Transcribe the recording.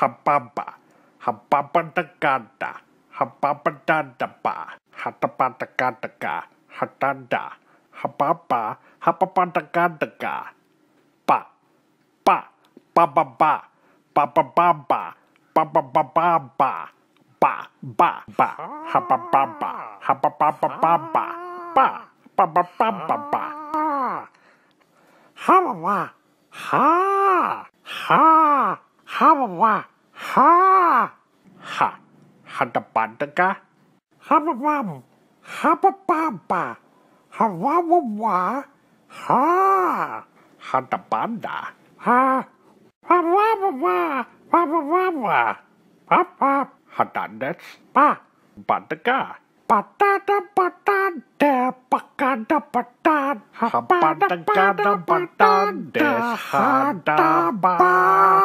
Hababa, Hababadagada, Hababadadaba, Hatabadagadaga, Hadada, da, Hababadagadaga, Ba, Ba, Ba Ba Ba, Ba Ba Ba Ba, Ba Ba Ba Ba Ba, Ba Ba Ba, ba Habababa Ba, Ba Ba Ba Ba Ba, ha ba ba ba, ba ba Hababa, ah. Ha. Hababa, ha, ha, hadabadaga, hababam, habababa, hawawawa, ha, hadabanda, ha, ha ha ha ha ha ha ha ha ha ha hawawawa, hawawawa, papa, hadanets, pa, badaga, patada, patada, pakada, patada, habadaga, patada, hadabada.